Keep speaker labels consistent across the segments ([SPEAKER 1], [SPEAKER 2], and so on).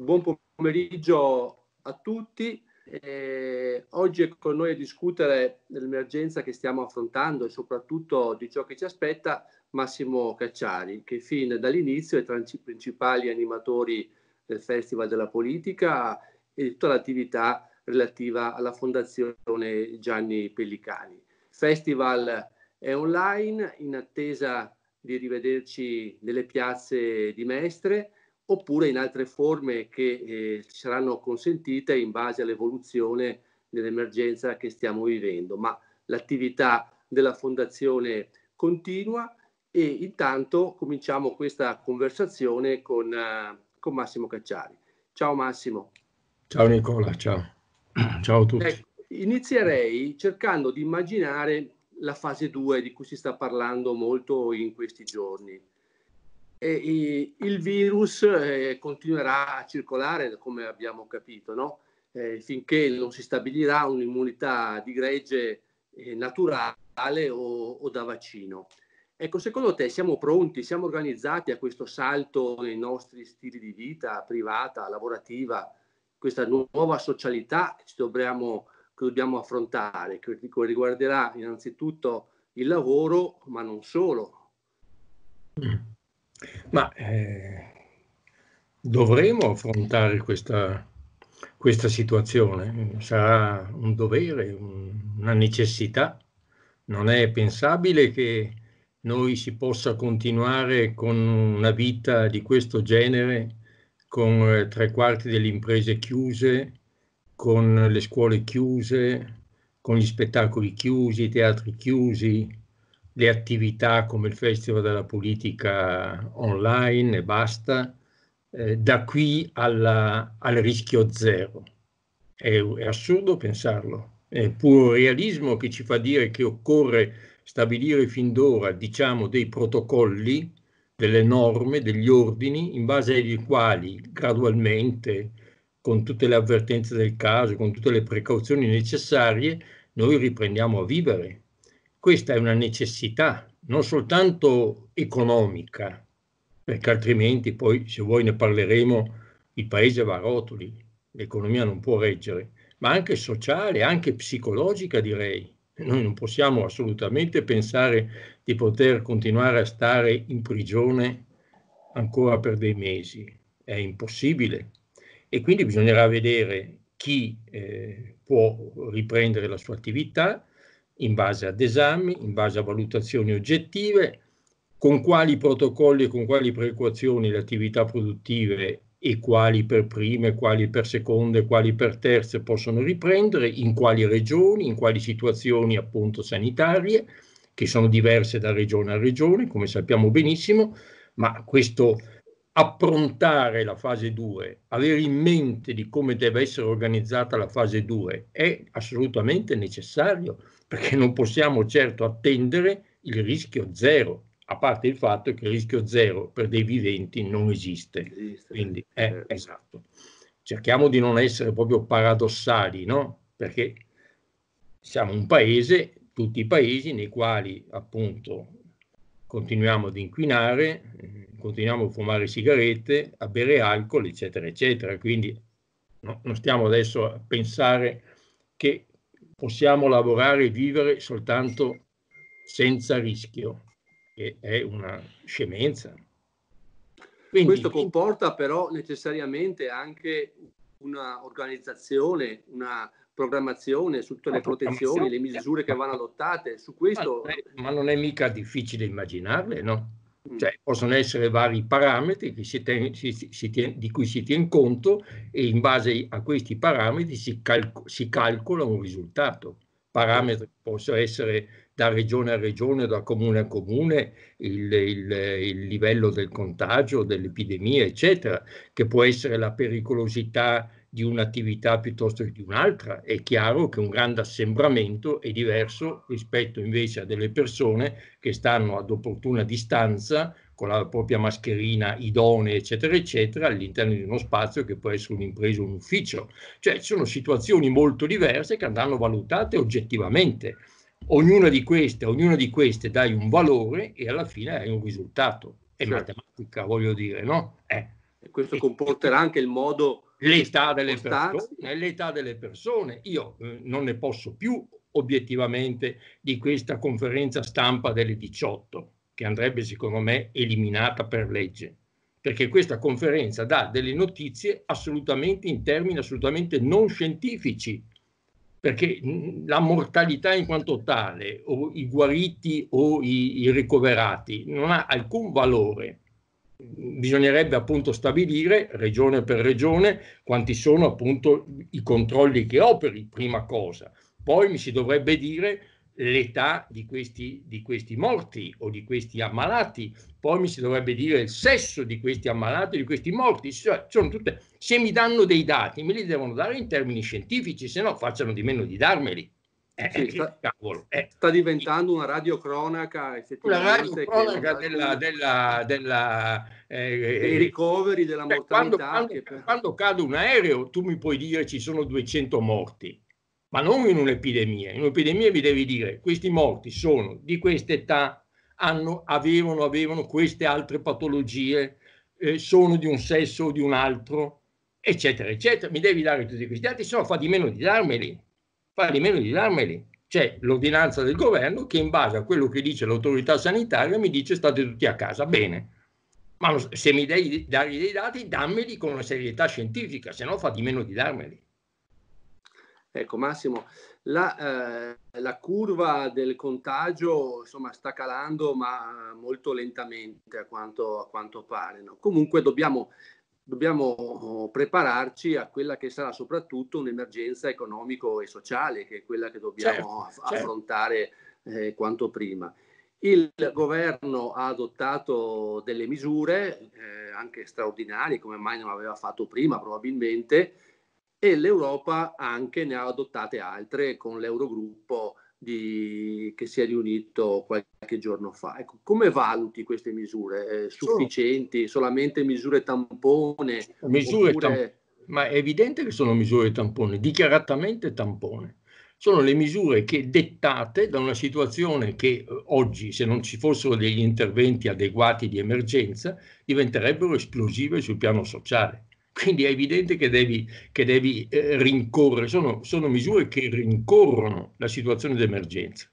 [SPEAKER 1] Buon pomeriggio a tutti. Eh, oggi è con noi a discutere dell'emergenza che stiamo affrontando e soprattutto di ciò che ci aspetta Massimo Cacciari, che fin dall'inizio è tra i principali animatori del Festival della Politica e di tutta l'attività relativa alla Fondazione Gianni Pellicani. Festival è online in attesa di rivederci nelle piazze di Mestre oppure in altre forme che eh, saranno consentite in base all'evoluzione dell'emergenza che stiamo vivendo. Ma l'attività della Fondazione continua e intanto cominciamo questa conversazione con, eh, con Massimo Cacciari. Ciao Massimo.
[SPEAKER 2] Ciao Nicola, ciao. Ciao a tutti. Ecco,
[SPEAKER 1] inizierei cercando di immaginare la fase 2 di cui si sta parlando molto in questi giorni. E, e, il virus eh, continuerà a circolare, come abbiamo capito, no? eh, finché non si stabilirà un'immunità di gregge eh, naturale o, o, da vaccino. Ecco, secondo te siamo pronti, siamo organizzati a questo salto nei nostri stili di vita privata, lavorativa, questa nuova socialità che, dobbiamo, che dobbiamo affrontare, che riguarderà innanzitutto il lavoro, ma non solo?
[SPEAKER 2] Mm. Ma eh, dovremo affrontare questa, questa, situazione, sarà un dovere, un, una necessità. Non è pensabile che noi si possa continuare con una vita di questo genere, con eh, tre quarti delle imprese chiuse, con le scuole chiuse, con gli spettacoli chiusi, i teatri chiusi, le attività come il Festival della Politica online e basta, eh, da qui alla, al rischio zero. È, è assurdo pensarlo, è puro realismo che ci fa dire che occorre stabilire fin d'ora, diciamo, dei protocolli, delle norme, degli ordini, in base ai quali gradualmente, con tutte le avvertenze del caso, con tutte le precauzioni necessarie, noi riprendiamo a vivere questa è una necessità, non soltanto economica, perché altrimenti poi, se vuoi ne parleremo, il paese va a rotoli, l'economia non può reggere, ma anche sociale, anche psicologica direi. Noi non possiamo assolutamente pensare di poter continuare a stare in prigione ancora per dei mesi, è impossibile. E quindi bisognerà vedere chi eh, può riprendere la sua attività, in base ad esami, in base a valutazioni oggettive, con quali protocolli e con quali precauzioni le attività produttive e quali per prime, quali per seconde, quali per terze possono riprendere, in quali regioni, in quali situazioni appunto sanitarie, che sono diverse da regione a regione, come sappiamo benissimo, ma questo approntare la fase 2, avere in mente di come deve essere organizzata la fase 2 è assolutamente necessario perché non possiamo certo attendere il rischio zero, a parte il fatto che il rischio zero per dei viventi non esiste. esiste. Quindi, eh, certo. esatto. Cerchiamo di non essere proprio paradossali, no? Perché siamo un paese, tutti i paesi nei quali appunto continuiamo ad inquinare, eh, continuiamo a fumare sigarette, a bere alcol, eccetera, eccetera. Quindi no, non stiamo adesso a pensare che possiamo lavorare e vivere soltanto senza rischio, che è una scemenza. Quindi, Questo comporta però
[SPEAKER 1] necessariamente anche un'organizzazione, una programmazione, su tutte le ah, protezioni, le misure che vanno adottate, su questo... Ma, non eh,
[SPEAKER 2] è, ma non è mica difficile immaginarle, no? Mm. Cioè, possono essere vari parametri ten, si, si ten, di cui si tiene conto e in base a questi parametri si, calco, si calcola un risultato. Parametri possono essere da regione a regione, da comune a comune, il, il, il livello del contagio, dell'epidemia, eccetera, che può essere la pericolosità di un'attività piuttosto che di un'altra. È chiaro che un grande assembramento è diverso rispetto invece a delle persone che stanno ad opportuna distanza con la propria mascherina idonea, eccetera, eccetera, all'interno di uno spazio che può essere un'impresa o un ufficio. Cioè ci sono situazioni molto diverse che andranno valutate oggettivamente. Ognuna di queste, ognuna di queste dai un valore e alla fine hai un risultato. È certo. matematica, voglio dire, no? Eh. E questo comporterà anche il modo l'età delle, persone, l'età delle persone. Io eh, non ne posso più obiettivamente di questa conferenza stampa delle 18, che andrebbe secondo me eliminata per legge, perché questa conferenza dà delle notizie assolutamente in termini assolutamente non scientifici, perché mm, la mortalità in quanto tale, o i guariti o i, i ricoverati, non ha alcun valore bisognerebbe appunto stabilire regione per regione quanti sono appunto i controlli che operi, prima cosa. Poi mi si dovrebbe dire l'età di questi, di questi morti o di questi ammalati, poi mi si dovrebbe dire il sesso di questi ammalati, di questi morti, cioè, sono tutte, se mi danno dei dati me li devono dare in termini scientifici, se no facciano di meno di darmeli. Eh, sì, eh, sta,
[SPEAKER 1] eh, sta, diventando una radiocronaca effettivamente la radiocronaca della,
[SPEAKER 2] della, della eh, dei eh, eh, ricoveri della cioè, mortalità quando, quando, per... quando, cade un aereo tu mi puoi dire ci sono 200 morti ma non in un'epidemia in un'epidemia mi devi dire questi morti sono di questa età hanno, avevano, avevano queste altre patologie sono di un sesso o di un altro eccetera eccetera mi devi dare tutti questi dati se no fa di meno di darmeli fa di meno di darmeli. C'è l'ordinanza del governo che in base a quello che dice l'autorità sanitaria mi dice state tutti a casa, bene. Ma se mi devi dare dei dati, dammeli con una serietà scientifica, se no fa di meno di darmeli. Ecco Massimo,
[SPEAKER 1] la, eh, la, curva del contagio insomma, sta calando ma molto lentamente a quanto, a quanto pare. No? Comunque dobbiamo dobbiamo oh, prepararci a quella che sarà soprattutto un'emergenza economico e sociale, che è quella che dobbiamo certo, certo. affrontare certo. Eh, quanto prima. Il governo ha adottato delle misure eh, anche straordinarie, come mai non aveva fatto prima probabilmente, e l'Europa anche ne ha adottate altre con l'Eurogruppo di, che si è riunito qualche giorno fa. Ecco, come valuti queste misure? Eh, sufficienti? Solamente misure tampone? Misure oppure... tampone.
[SPEAKER 2] Ma è evidente che sono misure tampone, dichiaratamente tampone. Sono le misure che dettate da una situazione che eh, oggi, se non ci fossero degli interventi adeguati di emergenza, diventerebbero esplosive sul piano sociale. Quindi è evidente che devi, che devi eh, rincorrere, sono, sono misure che rincorrono la situazione d'emergenza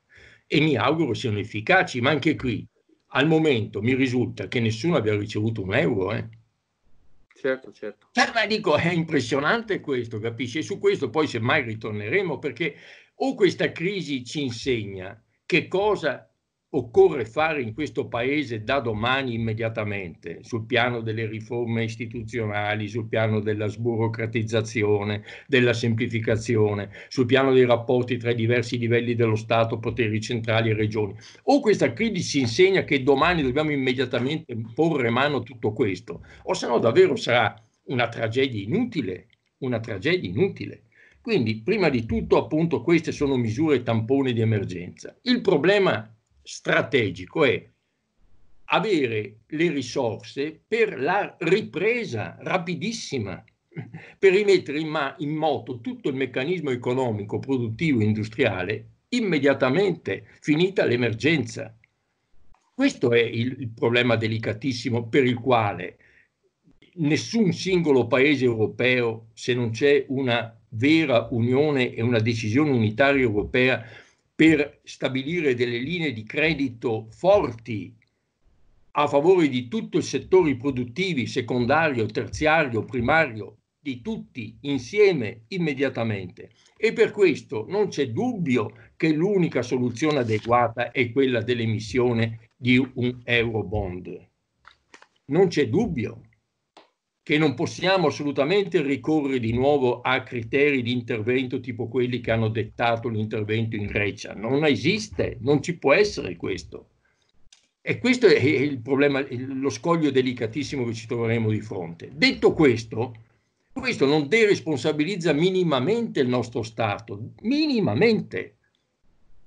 [SPEAKER 2] e mi auguro siano efficaci, ma anche qui al momento mi risulta che nessuno abbia ricevuto un euro. Eh. Certo, certo. Eh, ma dico, è impressionante questo, capisci? E su questo poi semmai ritorneremo perché o questa crisi ci insegna che cosa occorre fare in questo Paese da domani immediatamente, sul piano delle riforme istituzionali, sul piano della sburocratizzazione, della semplificazione, sul piano dei rapporti tra i diversi livelli dello Stato, poteri centrali e regioni. O questa crisi ci insegna che domani dobbiamo immediatamente porre mano a tutto questo, o se no davvero sarà una tragedia inutile, una tragedia inutile. Quindi, prima di tutto, appunto, queste sono misure tampone di emergenza. Il problema strategico è avere le risorse per la ripresa rapidissima, per rimettere in, ma- in moto tutto il meccanismo economico, produttivo, industriale immediatamente finita l'emergenza. Questo è il, il, problema delicatissimo per il quale nessun singolo paese europeo, se non c'è una vera unione e una decisione unitaria europea, per stabilire delle linee di credito forti a favore di tutti i settori produttivi, secondario, terziario, primario, di tutti insieme immediatamente. E per questo non c'è dubbio che l'unica soluzione adeguata è quella dell'emissione di un euro bond. Non c'è dubbio che non possiamo assolutamente ricorrere di nuovo a criteri di intervento tipo quelli che hanno dettato l'intervento in Grecia. Non esiste, non ci può essere questo. E questo è il problema, lo scoglio delicatissimo che ci troveremo di fronte. Detto questo, questo non deresponsabilizza minimamente il nostro Stato, minimamente.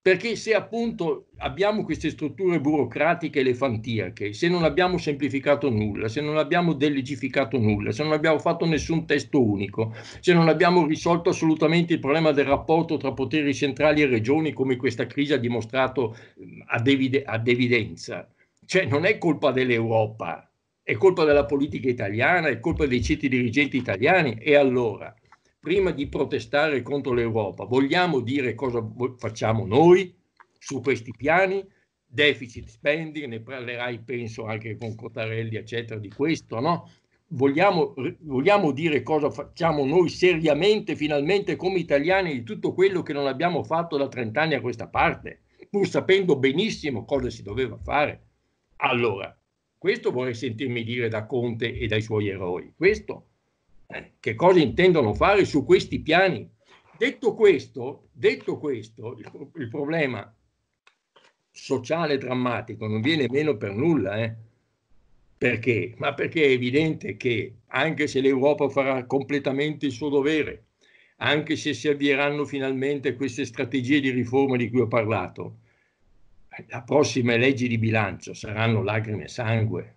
[SPEAKER 2] Perché se appunto abbiamo queste strutture burocratiche elefantiache, se non abbiamo semplificato nulla, se non abbiamo delegificato nulla, se non abbiamo fatto nessun testo unico, se non abbiamo risolto assolutamente il problema del rapporto tra poteri centrali e regioni come questa crisi ha dimostrato ad, evide- ad evidenza, cioè non è colpa dell'Europa, è colpa della politica italiana, è colpa dei ceti dirigenti italiani e allora prima di protestare contro l'Europa, vogliamo dire cosa facciamo noi su questi piani? Deficit spending, ne parlerai penso anche con Cotarelli, eccetera, di questo, no? Vogliamo, vogliamo dire cosa facciamo noi seriamente, finalmente, come italiani, di tutto quello che non abbiamo fatto da 30 anni a questa parte, pur sapendo benissimo cosa si doveva fare. Allora, questo vorrei sentirmi dire da Conte e dai suoi eroi. Questo eh, che cosa intendono fare su questi piani. Detto questo, detto questo il, il problema sociale drammatico non viene meno per nulla. Eh. Perché? Ma perché è evidente che anche se l'Europa farà completamente il suo dovere, anche se si avvieranno finalmente queste strategie di riforma di cui ho parlato, eh, le prossime leggi di bilancio saranno lacrime e sangue.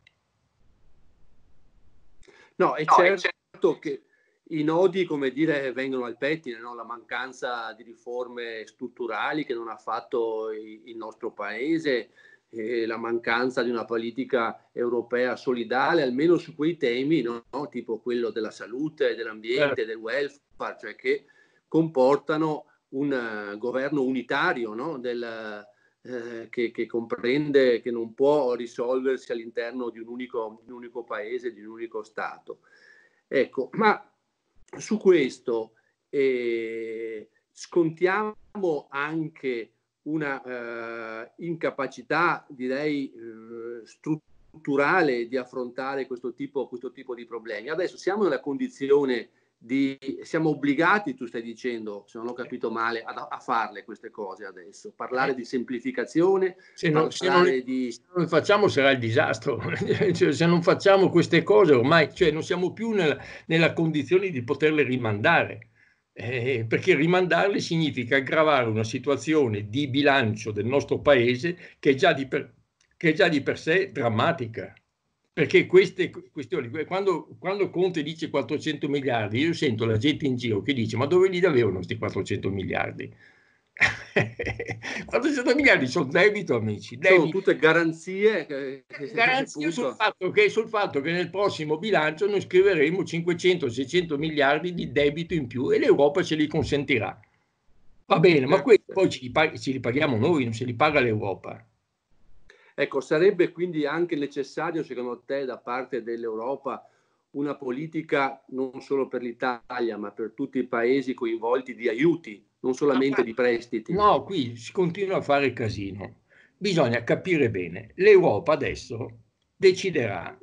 [SPEAKER 1] No, e certo, fatto che i nodi, come dire, vengono al pettine, no? la mancanza di riforme strutturali che non ha fatto il nostro paese, la mancanza di una politica europea solidale, almeno su quei temi, no? tipo quello della salute, dell'ambiente, certo. del welfare, cioè che comportano un eh, governo unitario no? del, eh, che, che, comprende che non può risolversi all'interno di un unico, un unico paese, di un unico Stato. Ecco, ma su questo eh, scontiamo anche una eh, incapacità, direi, eh, strutturale di affrontare questo tipo, questo tipo, di problemi. Adesso siamo nella condizione di, siamo obbligati, tu stai dicendo, se non ho capito male, a, a
[SPEAKER 2] farle queste cose adesso, parlare eh. di semplificazione, se, non, se, non, di... se non, facciamo sarà il disastro, cioè, se non facciamo queste cose ormai, cioè, non siamo più nella, nella condizione di poterle rimandare. Eh, perché rimandarle significa aggravare una situazione di bilancio del nostro paese che è già di per, è già di per sé drammatica. Perché queste questioni, quando, quando, Conte dice 400 miliardi, io sento la gente in giro che dice ma dove li davano questi 400 miliardi? 400 miliardi sono debito, amici. Debito. Sono tutte garanzie. garanzie sul fatto, che, sul fatto che nel prossimo bilancio noi scriveremo 500-600 miliardi di debito in più e l'Europa ce li consentirà. Va bene, ma certo. questi poi ce li, paghi, ce li paghiamo noi, non se li paga l'Europa. Ecco, sarebbe
[SPEAKER 1] quindi anche necessario, secondo te, da parte dell'Europa una politica non solo per l'Italia, ma per tutti i paesi coinvolti di aiuti, non solamente di
[SPEAKER 2] prestiti? No, qui si continua a fare casino. Bisogna capire bene. L'Europa adesso deciderà,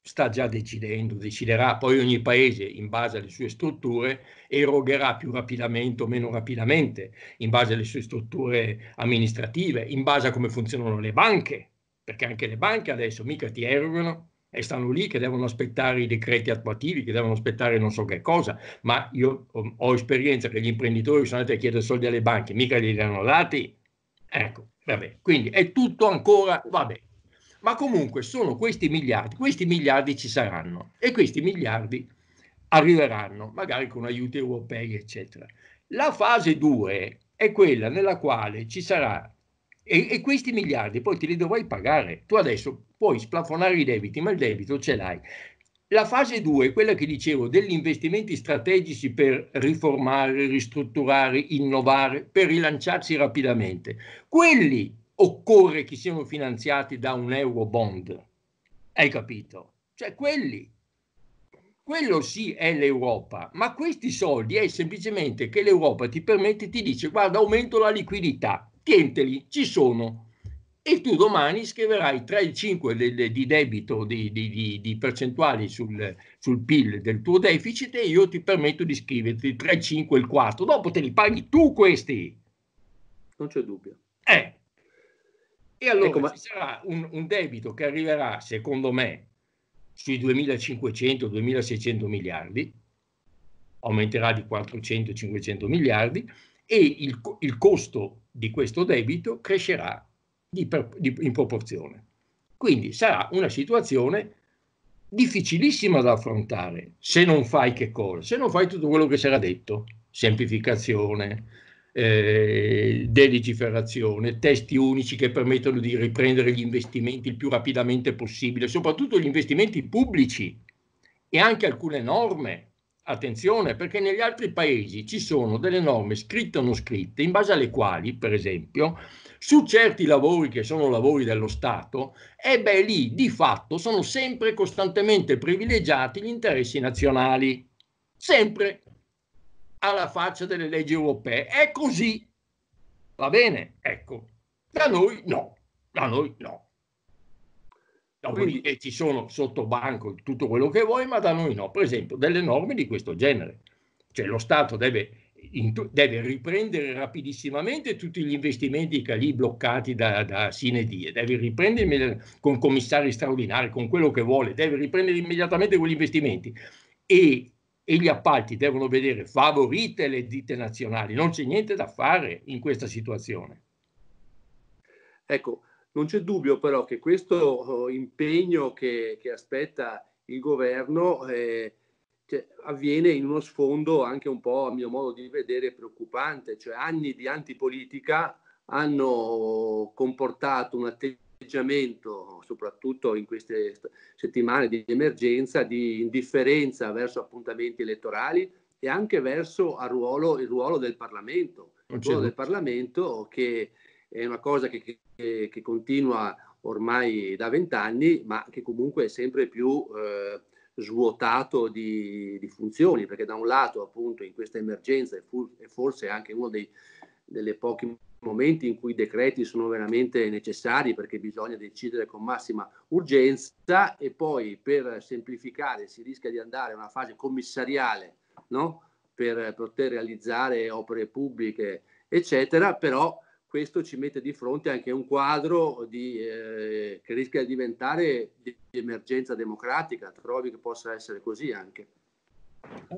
[SPEAKER 2] sta già decidendo, deciderà, poi ogni paese in base alle sue strutture erogherà più rapidamente o meno rapidamente, in base alle sue strutture amministrative, in base a come funzionano le banche, perché anche le banche adesso mica ti erogano e stanno lì che devono aspettare i decreti attuativi, che devono aspettare non so che cosa, ma io mm, ho, esperienza che gli imprenditori sono andati a chiedere soldi alle banche, mica li hanno dati. Ecco, vabbè, quindi è tutto ancora, vabbè. Ma comunque sono questi miliardi, questi miliardi ci saranno e questi miliardi arriveranno, magari con aiuti europei, eccetera. La fase 2 è quella nella quale ci sarà e, e, questi miliardi poi te li dovrai pagare. Tu adesso puoi splafonare i debiti, ma il debito ce l'hai. La fase 2, quella che dicevo degli investimenti strategici per riformare, ristrutturare, innovare, per rilanciarsi rapidamente, quelli occorre che siano finanziati da un euro bond. Hai capito? Cioè quelli. Quello sì è l'Europa, ma questi soldi è semplicemente che l'Europa ti permette, ti dice guarda aumento la liquidità, tienteli, ci sono. E tu domani scriverai tra il 5 di debito di, di, di percentuali sul, sul, PIL del tuo deficit e io ti permetto di scriverti tra il 5 e il 4. Dopo te li paghi tu questi. Non c'è dubbio. Eh. E allora ecco, ma... ci sarà un, un debito che arriverà, secondo me, sui 2.500-2.600 miliardi, aumenterà di 400-500 miliardi, e il, il costo di questo debito crescerà di, di, in proporzione. Quindi sarà una situazione difficilissima da affrontare se non fai che cosa? Se non fai tutto quello che si era detto, semplificazione, eh, delegiferazione, testi unici che permettono di riprendere gli investimenti il più rapidamente possibile, soprattutto gli investimenti pubblici e anche alcune norme Attenzione, perché negli altri paesi ci sono delle norme scritte o non scritte, in base alle quali, per esempio, su certi lavori che sono lavori dello Stato, e beh, lì di fatto sono sempre costantemente privilegiati gli interessi nazionali, sempre alla faccia delle leggi europee. È così. Va bene? Ecco. Da noi no. Da noi no. Dopodiché Quindi. ci sono sotto banco tutto quello che vuoi, ma da noi no. Per esempio, delle norme di questo genere. Cioè lo Stato deve, deve riprendere rapidissimamente tutti gli investimenti che ha lì bloccati da, da Sinedie, deve riprendere con commissari straordinari, con quello che vuole, deve riprendere immediatamente quegli investimenti. E e gli appalti devono vedere favorite le ditte nazionali, non c'è niente da fare in questa situazione.
[SPEAKER 1] Ecco, non c'è dubbio però che questo eh, impegno che, che aspetta il governo eh, cioè, avviene in uno sfondo anche un po', a mio modo di vedere, preoccupante, cioè anni di antipolitica hanno comportato un atteggiamento, soprattutto in queste settimane di emergenza, di indifferenza verso appuntamenti elettorali e anche verso ruolo, il ruolo del Parlamento. Il ruolo del Parlamento che è una cosa che, che, che continua ormai da vent'anni, ma che comunque è sempre più eh, svuotato di, di, funzioni, perché da un lato appunto in questa emergenza e forse anche uno dei pochi momenti in cui i decreti sono veramente necessari perché bisogna decidere con massima urgenza e poi per semplificare si rischia di andare a una fase commissariale no? per poter realizzare opere pubbliche eccetera, però questo ci mette di fronte anche un quadro di, eh, che rischia di diventare di, di emergenza democratica, trovi che possa essere così anche.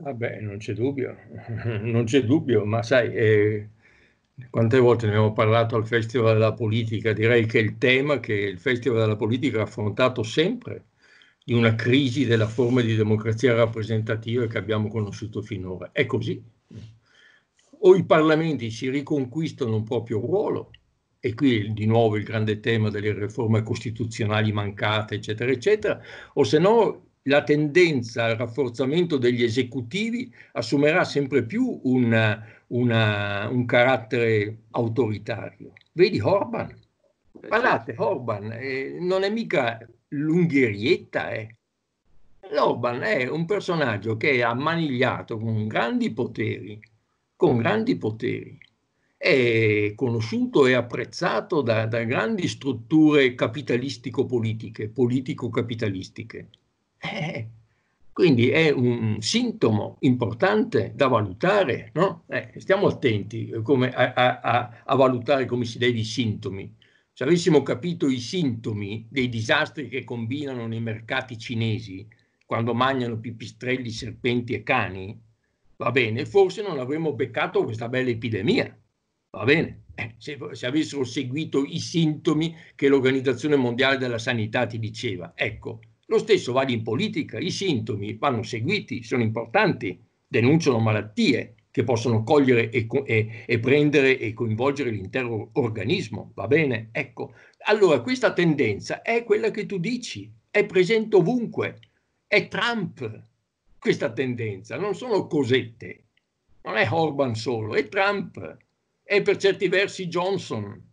[SPEAKER 2] Vabbè, ah, non c'è dubbio, non c'è dubbio, ma sai, eh, quante volte ne abbiamo parlato al Festival della Politica, direi che il tema che il Festival della Politica ha affrontato sempre, di una crisi della forma di democrazia rappresentativa che abbiamo conosciuto finora. È così, o i parlamenti si riconquistano un proprio ruolo, e qui di nuovo il grande tema delle riforme costituzionali mancate, eccetera, eccetera, o se no la tendenza al rafforzamento degli esecutivi assumerà sempre più una, una, un carattere autoritario. Vedi Orban? Guardate, certo. Orban eh, non è mica l'ungherietta, eh. L'Orban è un personaggio che è ammanigliato con grandi poteri con mm. grandi poteri. È conosciuto e apprezzato da, da grandi strutture capitalistico-politiche, politico-capitalistiche. Eh, quindi è un sintomo importante da valutare, no? eh, stiamo attenti eh, a, a, a, valutare come si deve i sintomi. Se avessimo capito i sintomi dei disastri che combinano nei mercati cinesi, quando mangiano pipistrelli, serpenti e cani, va bene, forse non avremmo beccato questa bella epidemia, va bene, eh, se, se, avessero seguito i sintomi che l'Organizzazione Mondiale della Sanità ti diceva. Ecco, lo stesso vale in politica, i sintomi vanno seguiti, sono importanti, denunciano malattie che possono cogliere e, e, e prendere e coinvolgere l'intero organismo, va bene? Ecco, allora questa tendenza è quella che tu dici, è presente ovunque, è Trump, questa tendenza, non sono cosette, non è Orban solo, è Trump, è per certi versi Johnson.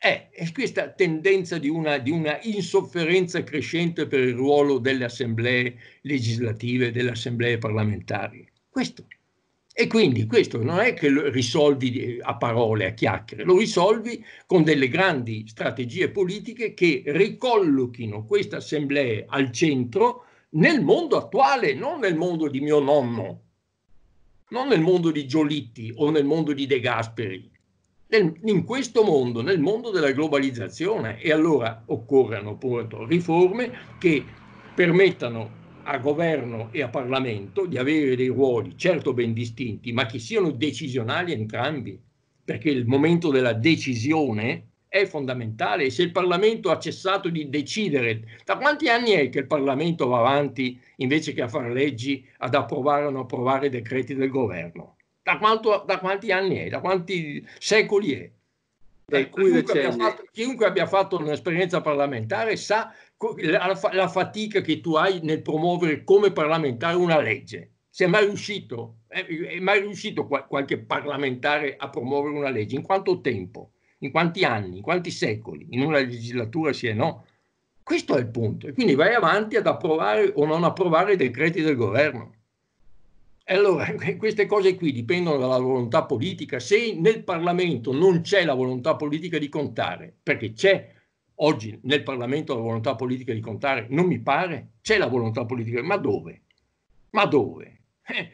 [SPEAKER 2] È, eh, è questa tendenza di una, di una, insofferenza crescente per il ruolo delle assemblee legislative, delle assemblee parlamentari. Questo. E quindi questo non è che lo risolvi eh, a parole, a chiacchiere, lo risolvi con delle grandi strategie politiche che ricollochino queste assemblee al centro nel mondo attuale, non nel mondo di mio nonno, non nel mondo di Giolitti o nel mondo di De Gasperi, nel, in questo mondo, nel mondo della globalizzazione. E allora occorrono appunto riforme che permettano a governo e a Parlamento di avere dei ruoli certo ben distinti, ma che siano decisionali entrambi, perché il momento della decisione è fondamentale. Se il Parlamento ha cessato di decidere, da quanti anni è che il Parlamento va avanti invece che a fare leggi, ad approvare o non approvare i decreti del governo? Da, quanto, da quanti anni è? Da quanti secoli è? Chiunque abbia, fatto, chiunque abbia, fatto, un'esperienza parlamentare sa la, la, fatica che tu hai nel promuovere come parlamentare una legge. Sei mai riuscito, è, eh, è mai riuscito qualche parlamentare a promuovere una legge? In quanto tempo? in quanti anni, in quanti secoli, in una legislatura sì e no. Questo è il punto. E quindi vai avanti ad approvare o non approvare i decreti del governo. E allora queste cose qui dipendono dalla volontà politica. Se nel Parlamento non c'è la volontà politica di contare, perché c'è oggi nel Parlamento la volontà politica di contare, non mi pare, c'è la volontà politica, ma dove? Ma dove? Eh,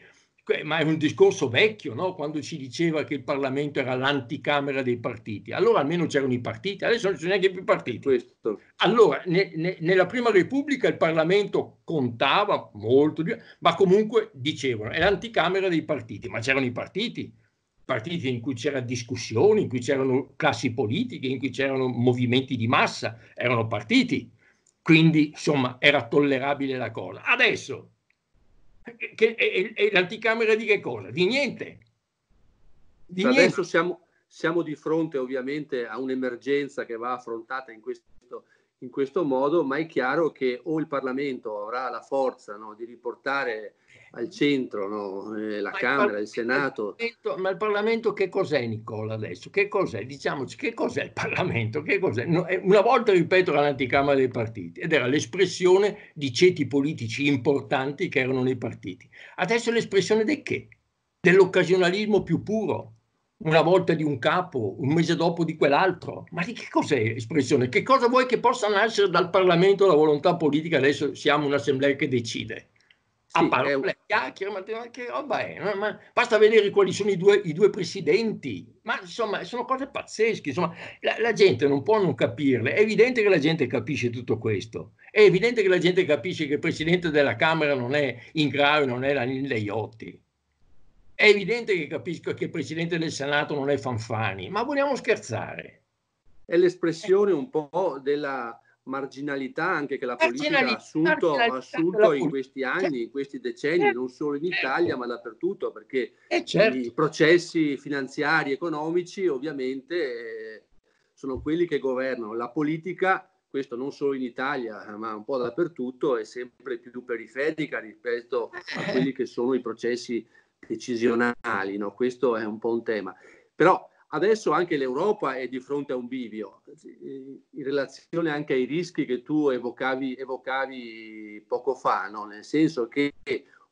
[SPEAKER 2] ma è un discorso vecchio, no? quando si diceva che il Parlamento era l'anticamera dei partiti. Allora almeno c'erano i partiti, adesso non ci sono neanche più partiti. Questo. Allora, ne, ne, nella Prima Repubblica il Parlamento contava molto, ma comunque dicevano è l'anticamera dei partiti, ma c'erano i partiti, partiti in cui c'era discussione, in cui c'erano classi politiche, in cui c'erano movimenti di massa, erano partiti. Quindi, insomma, era tollerabile la cosa. Adesso che è, è l'anticamera di che cosa? Di niente. Di cioè, Adesso niente. Siamo, siamo
[SPEAKER 1] di fronte ovviamente a un'emergenza che va affrontata in questo in questo modo, ma è chiaro che o il Parlamento avrà la forza no, di riportare al
[SPEAKER 2] centro no, eh, la ma Camera, il, il Senato. Il ma il Parlamento che cos'è Nicola adesso? Che cos'è? Diciamoci che cos'è il Parlamento? Che Cos'è? No, eh, una volta, ripeto, era l'anticamera dei partiti ed era l'espressione di ceti politici importanti che erano nei partiti. Adesso è l'espressione del che? Dell'occasionalismo più puro, una volta di un capo, un mese dopo di quell'altro. Ma di che cos'è espressione? Che cosa vuoi che possa nascere dal Parlamento la volontà politica? Adesso siamo un'assemblea che decide. Sì, a parole, chiacchiere, ma che roba è? Ma, ma, basta vedere quali sono i due, i due, presidenti. Ma insomma, sono cose pazzesche. Insomma, la, la, gente non può non capirle. È evidente che la gente capisce tutto questo. È evidente che la gente capisce che il presidente della Camera non è in grado, non è la Nilde Iotti. È evidente che capisco che il presidente del Senato non è Fanfani, ma vogliamo scherzare.
[SPEAKER 1] È l'espressione un po' della marginalità anche che la politica ha assunto, assunto in questi cioè, anni, in questi decenni, certo, non solo in certo. Italia ma dappertutto, perché
[SPEAKER 2] eh, certo. i
[SPEAKER 1] processi finanziari, economici ovviamente eh, sono quelli che governano. La politica, questo non solo in Italia ma un po' dappertutto, è sempre più periferica rispetto a eh. quelli che sono i processi decisionali, no? questo è un po' un tema. Però adesso anche l'Europa è di fronte a un bivio, in relazione anche ai rischi che tu evocavi, evocavi poco fa, no? nel senso che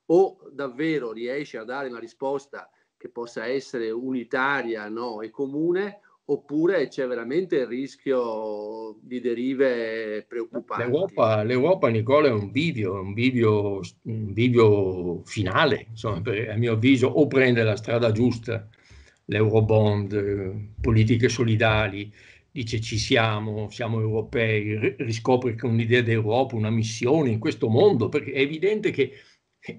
[SPEAKER 1] o davvero riesce a dare una risposta che possa essere unitaria no? e comune,
[SPEAKER 2] oppure c'è veramente il rischio di derive preoccupanti? L'Europa, L'Europa Nicola, è un bivio, un bivio, un bivio finale, insomma, per, a mio avviso, o prende la strada giusta, l'Eurobond, politiche solidali, dice ci siamo, siamo europei, riscopre un'idea d'Europa, una missione in questo mondo, perché è evidente che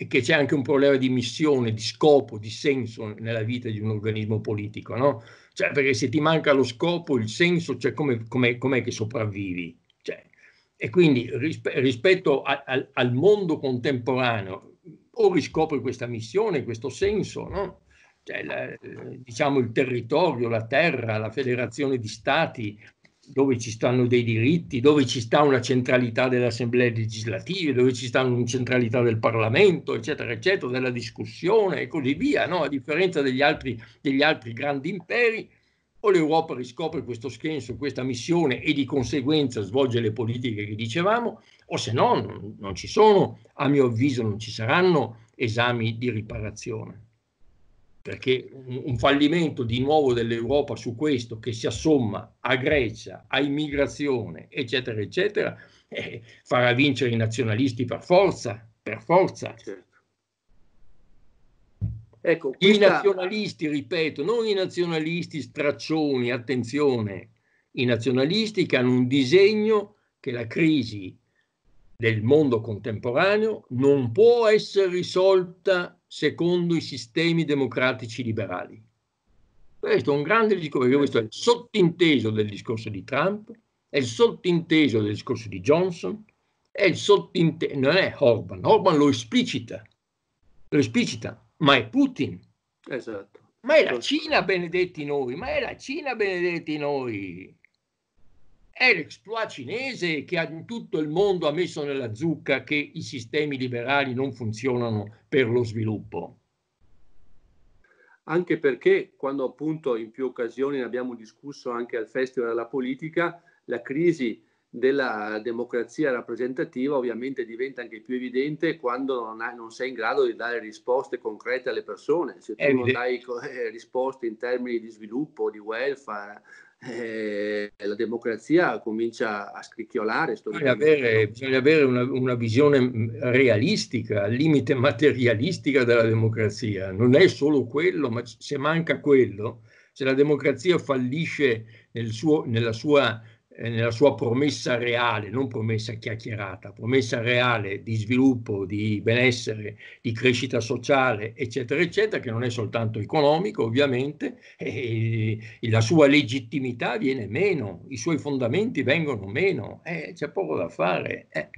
[SPEAKER 2] che c'è anche un problema di missione, di scopo, di senso nella vita di un organismo politico, no? Cioè, perché se ti manca lo scopo, il senso, cioè come, com'è, com'è che sopravvivi? Cioè, e quindi rispe- rispetto a, a, al mondo contemporaneo, o riscopri questa missione, questo senso, no? Cioè, la, eh, diciamo il territorio, la terra, la federazione di stati, dove ci stanno dei diritti, dove ci sta una centralità delle assemblee legislative, dove ci sta una centralità del Parlamento, eccetera, eccetera, della discussione e così via, no? a differenza degli altri, degli altri grandi imperi, o l'Europa riscopre questo senso, questa missione e di conseguenza svolge le politiche che dicevamo, o se no non, non ci sono, a mio avviso non ci saranno esami di riparazione perché un fallimento di nuovo dell'Europa su questo che si assomma a Grecia, a immigrazione, eccetera, eccetera, eh, farà vincere i nazionalisti per forza, per forza. Certo. Ecco, questa... I nazionalisti, ripeto, non i nazionalisti straccioni, attenzione, i nazionalisti che hanno un disegno che la crisi del mondo contemporaneo non può essere risolta secondo i sistemi democratici liberali. Questo è un grande discorso, questo è il sottinteso del discorso di Trump, è il sottinteso del discorso di Johnson, è il sottinteso, non è Orban, Orban lo esplicita, lo esplicita, ma è Putin. Esatto. Ma è la Cina benedetti noi, ma è la Cina benedetti noi. È l'exploit cinese che in tutto il mondo ha messo nella zucca che i sistemi liberali non funzionano per lo sviluppo.
[SPEAKER 1] Anche perché, quando appunto in più occasioni abbiamo discusso anche al Festival della Politica, la crisi della democrazia rappresentativa ovviamente diventa anche più evidente quando non, hai, non, sei in grado di dare risposte concrete alle persone, se tu non dai eh, risposte in termini di sviluppo, di welfare, eh, la democrazia comincia a scricchiolare. Bisogna avere,
[SPEAKER 2] bisogna avere una, una, visione mm, realistica, al limite materialistica della democrazia. Non è solo quello, ma se manca quello, se la democrazia fallisce nel suo, nella sua eh, nella sua promessa reale, non promessa chiacchierata, promessa reale di sviluppo, di benessere, di crescita sociale, eccetera, eccetera, che non è soltanto economico, ovviamente, e la sua legittimità viene meno, i suoi fondamenti vengono meno, eh, c'è poco da fare. Eh.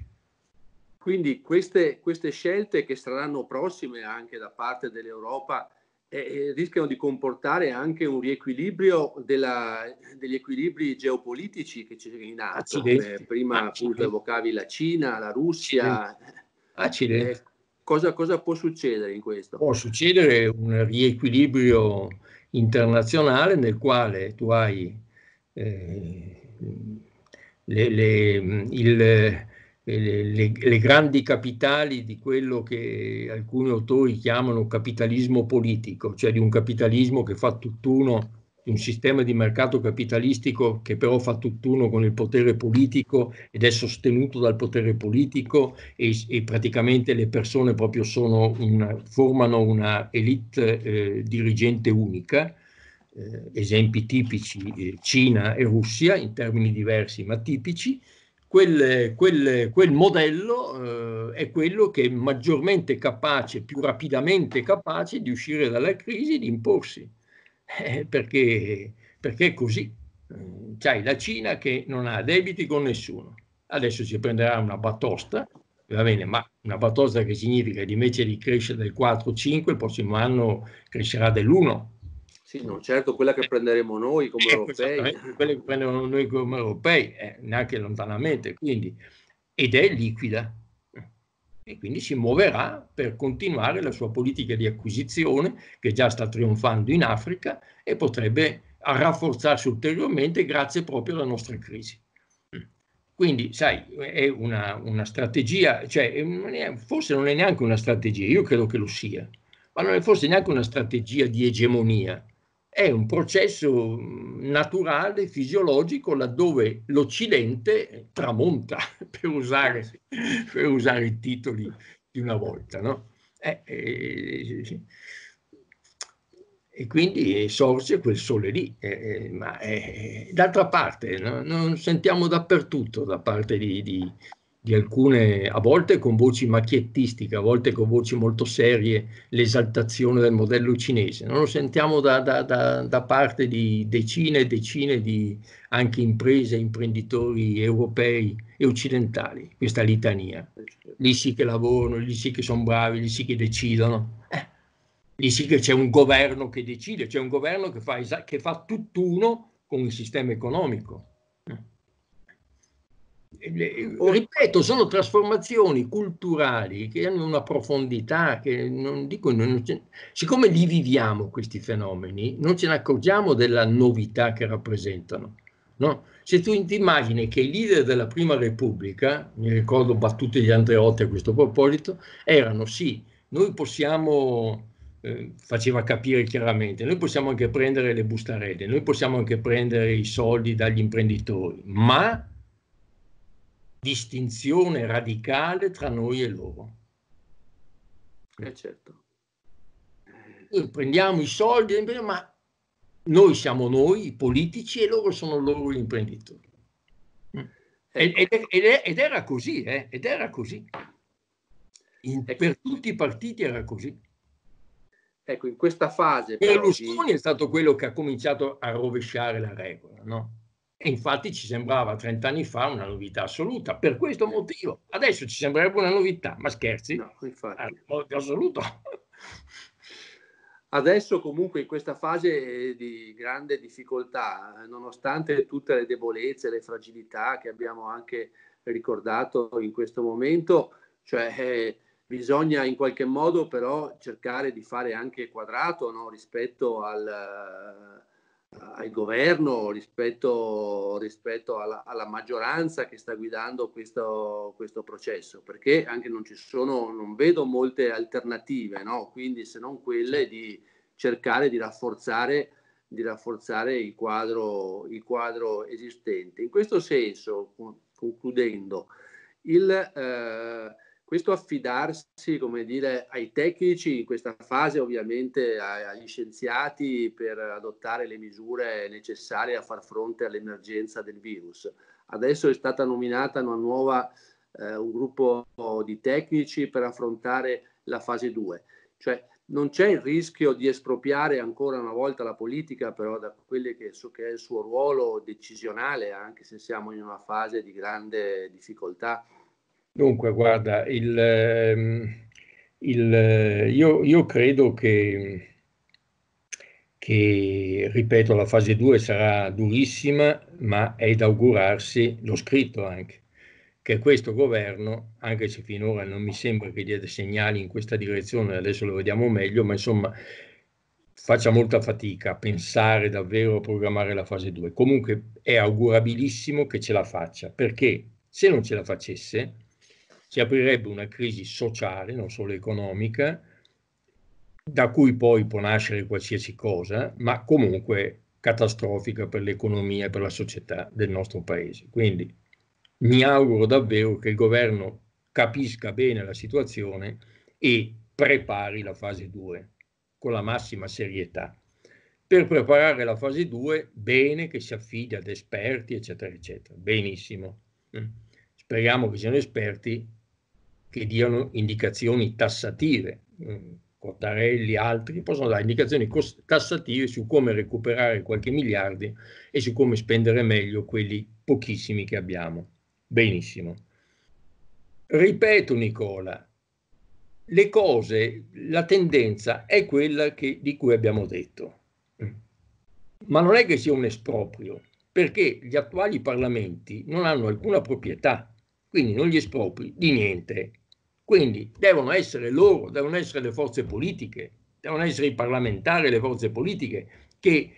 [SPEAKER 1] Quindi queste, queste scelte che saranno prossime anche da parte dell'Europa eh, rischiano di comportare anche un riequilibrio della, degli equilibri geopolitici che ci sono in atto. Eh, prima appunto evocavi
[SPEAKER 2] la Cina, la Russia. Accidenti. Eh, cosa, cosa, può succedere in questo? Può succedere un riequilibrio internazionale nel quale tu hai eh, le, le, il, le, le, grandi capitali di quello che alcuni autori chiamano capitalismo politico, cioè di un capitalismo che fa tutt'uno, un sistema di mercato capitalistico che però fa tutt'uno con il potere politico ed è sostenuto dal potere politico e, e praticamente le persone proprio una, formano una elite eh, dirigente unica. Eh, esempi tipici eh, Cina e Russia in termini diversi ma tipici, Quel, quel, quel, modello eh, è quello che è maggiormente capace, più rapidamente capace di uscire dalla crisi e di imporsi, eh, perché, perché, è così. C'hai mm, la Cina che non ha debiti con nessuno, adesso si prenderà una batosta, va bene, ma una batosta che significa che invece di crescere del 4-5 il prossimo anno crescerà dell'1 sì, no, certo, quella che eh. prenderemo noi come europei. Quella che prenderemo noi come europei, eh, neanche lontanamente, quindi, ed è liquida. E quindi si muoverà per continuare la sua politica di acquisizione che già sta trionfando in Africa e potrebbe rafforzarsi ulteriormente grazie proprio alla nostra crisi. Quindi, sai, è una, una strategia, cioè, eh, non è, forse non è neanche una strategia, io credo che lo sia, ma non è forse neanche una strategia di egemonia, è un processo mm, naturale, fisiologico, laddove l'Occidente tramonta, per usare, per usare i titoli di una volta. No? Eh, eh, e quindi sorge quel sole lì, eh, eh ma d'altra parte no? non sentiamo dappertutto da parte di, di di alcune, a volte con voci macchiettistiche, a volte con voci molto serie, l'esaltazione del modello cinese. Non lo sentiamo da, da, da, da parte di decine e decine di anche imprese, imprenditori europei e occidentali, questa litania. Lì sì che lavorano, lì sì che sono bravi, lì sì che decidono. Eh, lì sì che c'è un governo che decide, c'è un governo che fa, esa- che fa tutt'uno con il sistema economico ripeto, sono trasformazioni culturali che hanno una profondità che non dico, non siccome li viviamo questi fenomeni, non ce ne accorgiamo della novità che rappresentano. No? Se tu ti immagini che i leader della Prima Repubblica, mi ricordo battute di Andreotti a questo proposito, erano sì, noi possiamo eh, faceva capire chiaramente, noi possiamo anche prendere le bustarelle, noi possiamo anche prendere i soldi dagli imprenditori, ma distinzione radicale tra noi e loro. Eh certo. Noi prendiamo i soldi, ma noi siamo noi, i politici, e loro sono loro gli imprenditori. Mm. Ecco. Ed, era così, eh? ed era così. In, ecco. per tutti i partiti era così. Ecco, in questa fase... Berlusconi però, di... è stato quello che ha cominciato a rovesciare la regola, no? E infatti ci sembrava 30 anni fa una novità assoluta, per questo motivo. Adesso ci sembrerebbe una novità, ma scherzi? No, infatti. Assoluto.
[SPEAKER 1] Adesso comunque in questa fase eh, di grande difficoltà, eh, nonostante tutte le debolezze, le fragilità che abbiamo anche ricordato in questo momento, cioè eh, bisogna in qualche modo però cercare di fare anche quadrato no? rispetto al, al governo, rispetto, rispetto alla, alla, maggioranza che sta guidando questo, questo processo, perché anche non ci sono, non vedo molte alternative, no? quindi se non quelle di cercare di rafforzare, di rafforzare il, quadro, il quadro esistente. In questo senso, concludendo, il, eh, questo affidarsi, come dire, ai tecnici in questa fase, ovviamente agli scienziati per adottare le misure necessarie a far fronte all'emergenza del virus. Adesso è stata nominata una nuova, eh, un gruppo di tecnici per affrontare la fase 2. Cioè non c'è il rischio di espropriare ancora una volta la politica, però da quello che, che è il suo ruolo decisionale, anche se siamo in una fase di grande difficoltà
[SPEAKER 2] Dunque, guarda, il, ehm, il, io, io, credo che, che, ripeto, la fase 2 sarà durissima, ma è da augurarsi, l'ho scritto anche, che questo governo, anche se finora non mi sembra che dia dei segnali in questa direzione, adesso lo vediamo meglio, ma insomma faccia molta fatica a pensare davvero a programmare la fase 2. Comunque è augurabilissimo che ce la faccia, perché se non ce la facesse, si aprirebbe una crisi sociale, non solo economica, da cui poi può nascere qualsiasi cosa, ma comunque catastrofica per l'economia e per la società del nostro paese. Quindi mi auguro davvero che il governo capisca bene la situazione e prepari la fase 2 con la massima serietà. Per preparare la fase 2, bene che si affidi ad esperti, eccetera, eccetera. Benissimo. Mm. Speriamo che siano esperti che diano indicazioni tassative. Mm, Cottarelli altri possono dare indicazioni tassative su come recuperare qualche miliardi e su come spendere meglio quelli pochissimi che abbiamo. Benissimo. Ripeto Nicola, le cose, la tendenza è quella che, di cui abbiamo detto, mm. ma non è che sia un esproprio, perché gli attuali parlamenti non hanno alcuna proprietà, quindi non gli espropri di niente, quindi devono essere loro, devono essere le forze politiche, devono essere i parlamentari, le forze politiche che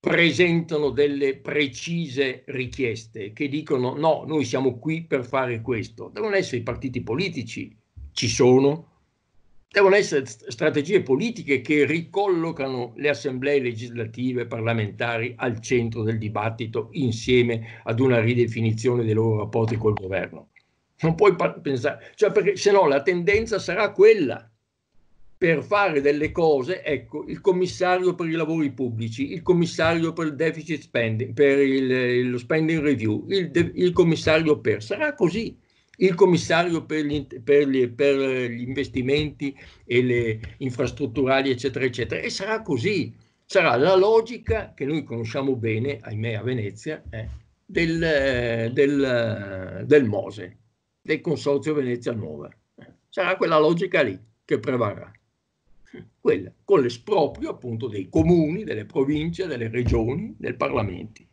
[SPEAKER 2] presentano delle precise richieste che dicono no, noi siamo qui per fare questo. Devono essere i partiti politici, ci sono, devono essere strategie politiche che ricollocano le assemblee legislative parlamentari al centro del dibattito insieme ad una ridefinizione dei loro rapporti col governo. Non puoi pensare, cioè perché se no la tendenza sarà quella per fare delle cose, ecco, il commissario per i lavori pubblici, il commissario per il deficit spending, per il, lo spending review, il, il, commissario per, sarà così, il commissario per gli, per, gli, per gli, investimenti e le infrastrutturali, eccetera, eccetera, e sarà così, sarà la logica che noi conosciamo bene, ahimè a Venezia, eh, del, del, del Mose del Consorzio Venezia Nuova. Sarà quella logica lì che prevarrà, quella con l'esproprio appunto dei comuni, delle province, delle regioni, dei parlamenti,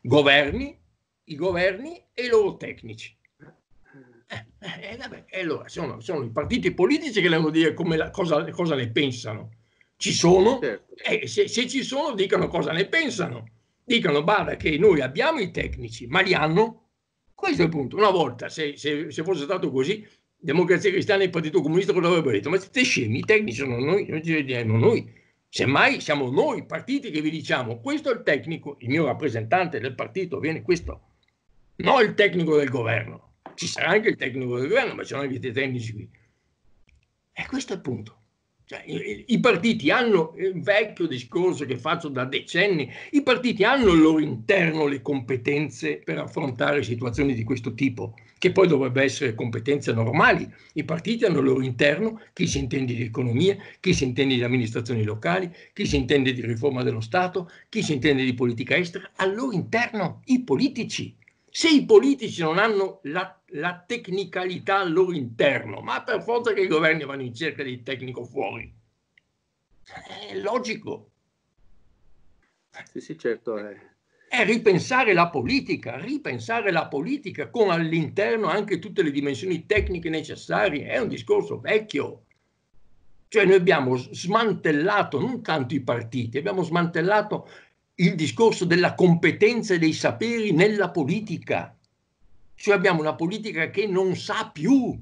[SPEAKER 2] governi, i governi e i loro tecnici. Eh, eh, vabbè, allora sono, sono, i partiti politici che devono dire la, cosa, cosa, ne pensano. Ci sono, E certo. eh, se, se ci sono, dicono cosa ne pensano. Dicono, bada che noi abbiamo i tecnici, ma li hanno questo è il punto. Una volta, se, se, se fosse stato così, Democrazia Cristiana e il Partito Comunista cosa avrebbero detto? Ma siete scemi, i tecnici sono noi, non ci vediamo noi. Semmai siamo noi, partiti, che vi diciamo questo è il tecnico, il mio rappresentante del partito viene questo, non il tecnico del governo. Ci sarà anche il tecnico del governo, ma ci sono anche i tecnici qui. E questo è il punto. Cioè, I partiti hanno, il eh, vecchio discorso che faccio da decenni, i partiti hanno al loro interno le competenze per affrontare situazioni di questo tipo, che poi dovrebbero essere competenze normali. I partiti hanno al loro interno chi si intende di economia, chi si intende di amministrazioni locali, chi si intende di riforma dello Stato, chi si intende di politica estera, al loro interno i politici. Se i politici non hanno la, la tecnicalità al loro interno, ma per forza che i governi vanno in cerca di tecnico fuori, è logico. Sì, sì, certo. È. Eh. è ripensare la politica, ripensare la politica con all'interno anche tutte le dimensioni tecniche necessarie. È un discorso vecchio. Cioè noi abbiamo smantellato non tanto i partiti, abbiamo smantellato il discorso della competenza e dei saperi nella politica. Cioè abbiamo una politica che non sa più.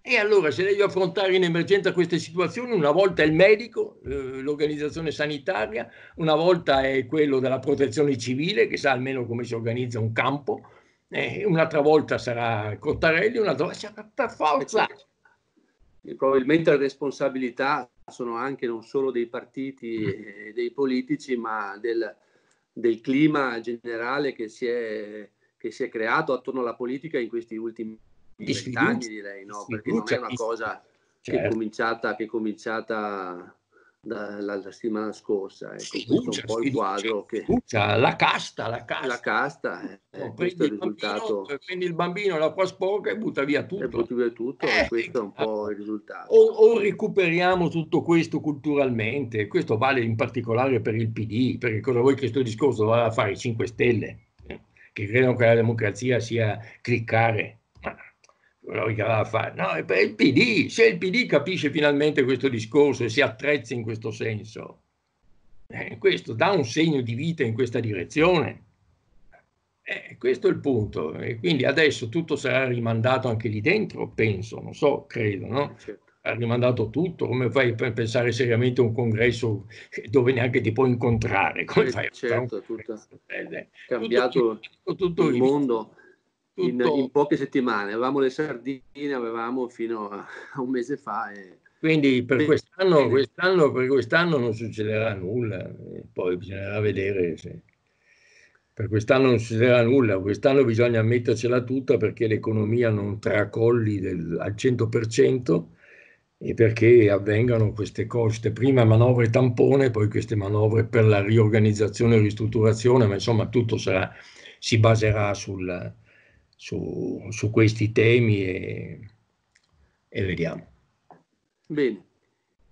[SPEAKER 2] E allora se devi affrontare in emergenza queste situazioni, una volta è il medico, eh, l'organizzazione sanitaria, una volta è quello della protezione civile che sa almeno come si organizza un campo, eh, un'altra volta sarà Cottarelli, un'altra volta sarà cioè,
[SPEAKER 1] per forza. E probabilmente la responsabilità sono anche non solo dei partiti e dei politici, ma del, del clima generale che si, è, che si, è, creato attorno alla politica in questi ultimi vent'anni, direi, no? perché non è cioè una cosa certo. che, è certo. cominciata, che è cominciata da, la, la, settimana scorsa. Ecco, sfiducia, un po' il quadro che... Sfiducia, la casta, la casta. La casta, eh, no, eh, questo è il risultato.
[SPEAKER 2] Bambino, eh, prendi il bambino, la qua sporca e butta via tutto. E butta via tutto, eh, questo è un ah, po' il risultato. O, o, recuperiamo tutto questo culturalmente, questo vale in particolare per il PD, perché cosa vuoi che questo discorso vada a fare i 5 Stelle, eh, che credono che la democrazia sia cliccare fare. No, è il PD, se il PD capisce finalmente questo discorso e si attrezza in questo senso, eh, questo dà un segno di vita in questa direzione. Eh, questo è il punto. E quindi adesso tutto sarà rimandato anche lì dentro, penso, non so, credo, no? Certo. Ha rimandato tutto, come fai a pensare seriamente a un congresso dove neanche ti puoi incontrare? Come fai certo, a
[SPEAKER 1] tutto, eh, eh, tutto, cambiato tutto, tutto il mondo in, in, poche settimane. Avevamo le sardine, avevamo fino a, a un mese fa. E...
[SPEAKER 2] Quindi per quest'anno, quest'anno, per quest'anno non succederà nulla, poi bisognerà vedere se... Per quest'anno non succederà nulla, quest'anno bisogna mettercela tutta perché l'economia non tracolli del, al 100% e perché avvengano queste cose, prima manovre tampone, poi queste manovre per la riorganizzazione e ristrutturazione, ma insomma tutto sarà, si baserà sulla, su, su questi temi e, e vediamo. Bene.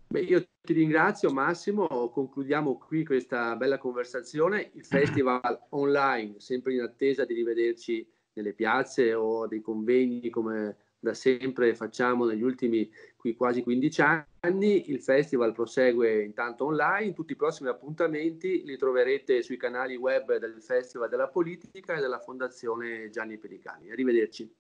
[SPEAKER 1] Beh, io ti ringrazio Massimo, concludiamo qui questa bella conversazione, il festival online, sempre in attesa di rivederci nelle piazze o dei convegni come da sempre facciamo negli ultimi qui quasi 15 anni, il festival prosegue intanto online, tutti i prossimi appuntamenti li troverete sui canali web del Festival della Politica e della Fondazione Gianni Pelicani. Arrivederci.